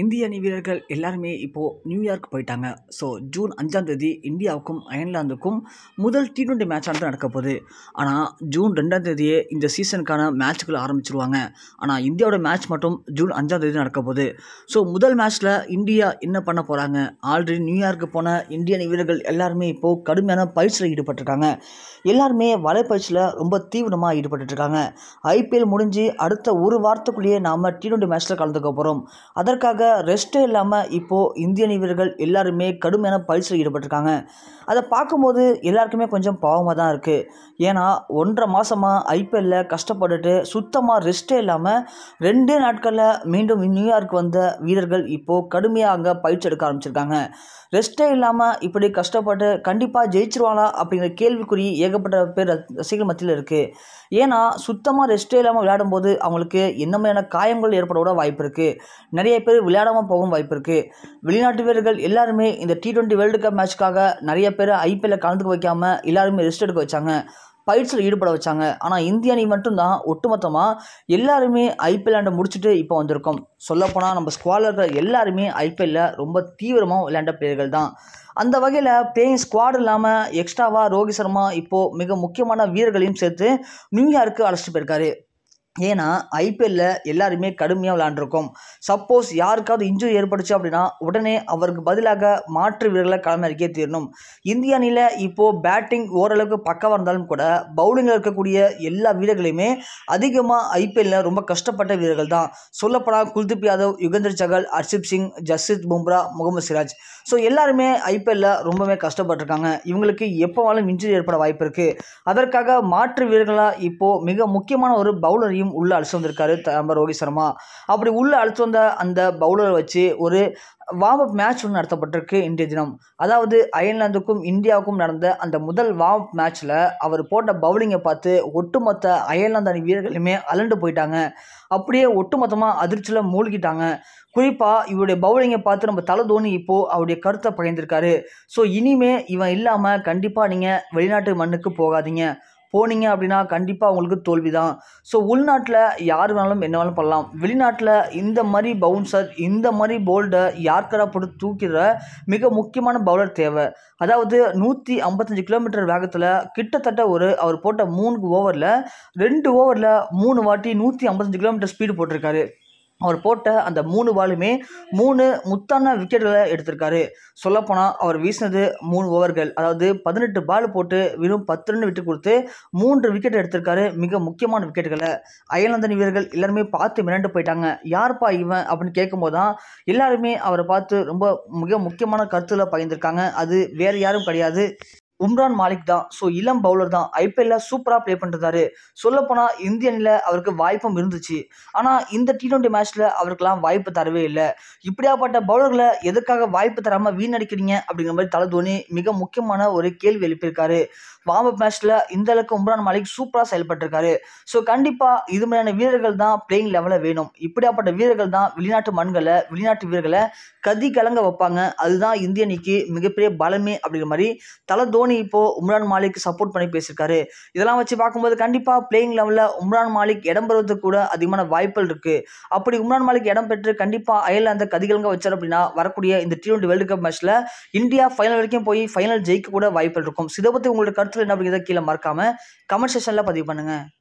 இந்திய அணி வீரர்கள் எல்லாருமே இப்போது நியூயார்க் போயிட்டாங்க ஸோ ஜூன் அஞ்சாம் தேதி இந்தியாவுக்கும் அயர்லாந்துக்கும் முதல் டி ட்வெண்ட்டி மேட்சானது நடக்க போகுது ஆனால் ஜூன் ரெண்டாம் தேதியே இந்த சீசனுக்கான மேட்சுகள் ஆரம்பிச்சிருவாங்க ஆனால் இந்தியாவோட மேட்ச் மட்டும் ஜூன் அஞ்சாம் தேதி நடக்க போகுது ஸோ முதல் மேட்ச்சில் இந்தியா என்ன பண்ண போகிறாங்க ஆல்ரெடி நியூயார்க்கு போன இந்திய அணி வீரர்கள் எல்லாருமே இப்போது கடுமையான பயிற்சியில் ஈடுபட்டிருக்காங்க எல்லாருமே வலைப்பயிற்சியில் ரொம்ப தீவிரமாக ஈடுபட்டுருக்காங்க ஐபிஎல் முடிஞ்சு அடுத்த ஒரு வாரத்துக்குள்ளேயே நாம் டி ட்வெண்ட்டி மேட்ச்சில் கலந்துக்க போகிறோம் அதற்காக அதுக்காக ரெஸ்ட்டே இல்லாமல் இப்போது இந்திய வீரர்கள் எல்லாருமே கடுமையான பயிற்சியில் ஈடுபட்டிருக்காங்க அதை பார்க்கும்போது எல்லாருக்குமே கொஞ்சம் பாவமாக தான் இருக்குது ஏன்னா ஒன்றரை மாதமாக ஐபிஎல்லில் கஷ்டப்பட்டுட்டு சுத்தமாக ரெஸ்ட்டே இல்லாமல் ரெண்டே நாட்களில் மீண்டும் நியூயார்க் வந்த வீரர்கள் இப்போது கடுமையாக அங்கே பயிற்சி எடுக்க ஆரம்பிச்சிருக்காங்க ரெஸ்ட்டே இல்லாமல் இப்படி கஷ்டப்பட்டு கண்டிப்பாக ஜெயிச்சிருவாங்களா அப்படிங்கிற கேள்விக்குறி ஏகப்பட்ட பேர் ரசிகர் மத்தியில் இருக்குது ஏன்னா சுத்தமாக ரெஸ்ட்டே இல்லாமல் விளையாடும் போது அவங்களுக்கு என்ன மாதிரியான காயங்கள் ஏற்பட வாய்ப்பு இருக்குது நிறைய பேர் விளையாடாமல் போகும் வாய்ப்பு இருக்குது வெளிநாட்டு வீரர்கள் எல்லாருமே இந்த டி டுவெண்ட்டி வேர்ல்டு கப் மேட்ச்க்காக நிறைய பேர் ஐபிஎல்ல கலந்துக்க வைக்காமல் எல்லாருமே ரெஸ்ட் எடுக்க வச்சாங்க பயிற்சியில் ஈடுபட வச்சாங்க ஆனால் இந்திய அணி மட்டும்தான் ஒட்டுமொத்தமாக எல்லாருமே ஐபிஎல் ஆண்டை முடிச்சுட்டு இப்போ வந்திருக்கோம் சொல்லப்போனால் நம்ம ஸ்குவாடில் இருக்கிற எல்லாருமே ஐபிஎல்லில் ரொம்ப தீவிரமாக விளையாண்ட பிளேயர்கள் தான் அந்த வகையில் பிளேயிங் ஸ்குவாட் இல்லாமல் எக்ஸ்ட்ராவாக ரோஹித் சர்மா இப்போது மிக முக்கியமான வீரர்களையும் சேர்த்து நியூயார்க்கு அழைச்சிட்டு போயிருக்காரு ஏன்னா ஐபிஎல்லில் எல்லாருமே கடுமையாக விளாண்டுருக்கோம் சப்போஸ் யாருக்காவது இன்ஜுரி ஏற்படுச்சு அப்படின்னா உடனே அவருக்கு பதிலாக மாற்று வீரர்களை களமிறக்கே தீரணும் இந்திய அணியில் இப்போது பேட்டிங் ஓரளவுக்கு பக்கவாக இருந்தாலும் கூட பவுலிங்கில் இருக்கக்கூடிய எல்லா வீரர்களையுமே அதிகமாக ஐபிஎல்லில் ரொம்ப கஷ்டப்பட்ட வீரர்கள் தான் சொல்லப்படா குல்தீப் யாதவ் யுகேந்திர சகல் ஹர்ஷிப் சிங் ஜஸ்ரித் பும்ரா முகமது சிராஜ் ஸோ எல்லாருமே ஐபிஎல்லில் ரொம்பவே கஷ்டப்பட்டிருக்காங்க இவங்களுக்கு எப்போவாலும் இன்ஜுரி ஏற்பட வாய்ப்பு இருக்குது அதற்காக மாற்று வீரர்களாக இப்போது மிக முக்கியமான ஒரு பவுலரையும் உள்ளே அழைச்சிட்டு வந்திருக்காரு நம்ம ரோஹித் சர்மா அப்படி உள்ளே அழைச்சிட்டு வந்த அந்த பவுலரை வச்சு ஒரு வார்ம் அப் மேட்ச் ஒன்று நடத்தப்பட்டிருக்கு இன்றைய தினம் அதாவது அயர்லாந்துக்கும் இந்தியாவுக்கும் நடந்த அந்த முதல் வார்ம் அப் மேட்ச்சில் அவர் போட்ட பவுலிங்கை பார்த்து ஒட்டுமொத்த அயர்லாந்து அணி வீரர்களுமே அலண்டு போயிட்டாங்க அப்படியே ஒட்டுமொத்தமாக அதிர்ச்சியில் மூழ்கிட்டாங்க குறிப்பாக இவருடைய பவுலிங்கை பார்த்து நம்ம தலை தோனி இப்போது அவருடைய கருத்தை பகிர்ந்திருக்காரு ஸோ இனிமே இவன் இல்லாமல் கண்டிப்பாக நீங்கள் வெளிநாட்டு மண்ணுக்கு போகாதீங்க போனீங்க அப்படின்னா கண்டிப்பாக உங்களுக்கு தோல்வி தான் ஸோ உள்நாட்டில் யார் வேணாலும் என்ன வேணாலும் பண்ணலாம் வெளிநாட்டில் இந்த மாதிரி பவுன்சர் இந்த மாதிரி போல்டை யார்கரா போட்டு தூக்கிற மிக முக்கியமான பவுலர் தேவை அதாவது நூற்றி ஐம்பத்தஞ்சு கிலோமீட்டர் வேகத்தில் கிட்டத்தட்ட ஒரு அவர் போட்ட மூணு ஓவரில் ரெண்டு ஓவரில் மூணு வாட்டி நூற்றி ஐம்பத்தஞ்சு கிலோமீட்டர் ஸ்பீடு போட்டிருக்காரு அவர் போட்ட அந்த மூணு பாலுமே மூணு முத்தான விக்கெட்டுகளை எடுத்திருக்காரு சொல்லப்போனால் அவர் வீசினது மூணு ஓவர்கள் அதாவது பதினெட்டு பால் போட்டு வெறும் பத்து ரன் விட்டு கொடுத்து மூன்று விக்கெட் எடுத்திருக்காரு மிக முக்கியமான விக்கெட்டுகளை அயலந்தன் வீரர்கள் எல்லாருமே பார்த்து மிரண்டு போயிட்டாங்க யார்ப்பா இவன் அப்படின்னு கேட்கும்போது தான் எல்லாருமே அவரை பார்த்து ரொம்ப மிக முக்கியமான கருத்தில் பகிர்ந்திருக்காங்க அது வேறு யாரும் கிடையாது உம்ரான் மாலிக் தான் ஸோ இளம் பவுலர் தான் ஐபிஎல்ல சூப்பராக ப்ளே பண்ணுறாரு சொல்லப்போனால் இந்திய அணியில் அவருக்கு வாய்ப்பும் இருந்துச்சு ஆனால் இந்த டி ட்வெண்ட்டி மேட்ச்சில் அவருக்கெல்லாம் வாய்ப்பு தரவே இல்லை இப்படியாப்பட்ட பவுலர்களை எதுக்காக வாய்ப்பு தராமல் வீணடிக்கிறீங்க அப்படிங்கிற மாதிரி தலை தோனி மிக முக்கியமான ஒரு கேள்வி எழுப்பியிருக்காரு வார்ம் அப் மேட்ச்சில் இந்த அளவுக்கு உம்ரான் மாலிக் சூப்பராக செயல்பட்டிருக்காரு ஸோ கண்டிப்பாக இது மாதிரியான வீரர்கள் தான் பிளேயிங் லெவலில் வேணும் இப்படியாப்பட்ட வீரர்கள் தான் வெளிநாட்டு மண்களை வெளிநாட்டு வீரர்களை கதி கலங்க வைப்பாங்க அதுதான் இந்திய அணிக்கு மிகப்பெரிய பலமே அப்படிங்கிற மாதிரி தலை தோனி தோனி இப்போது உம்ரான் மாலிக் சப்போர்ட் பண்ணி பேசியிருக்காரு இதெல்லாம் வச்சு பார்க்கும்போது கண்டிப்பாக பிளேயிங் லெவலில் உம்ரான் மாலிக் இடம் பெறுவதற்கு கூட அதிகமான வாய்ப்புகள் இருக்குது அப்படி உம்ரான் மாலிக் இடம் பெற்று கண்டிப்பாக அயர்லாந்தை கதிகளங்க வச்சார் அப்படின்னா வரக்கூடிய இந்த டி டுவெண்டி வேர்ல்டு கப் மேட்ச்சில் இந்தியா ஃபைனல் வரைக்கும் போய் ஃபைனல் ஜெயிக்க கூட வாய்ப்புகள் இருக்கும் இதை பற்றி உங்களோட கருத்தில் என்ன அப்படிங்கிறத கீழே மறக்காமல் கமெண்ட் செஷனில் பதிவு பண்ணுங்கள்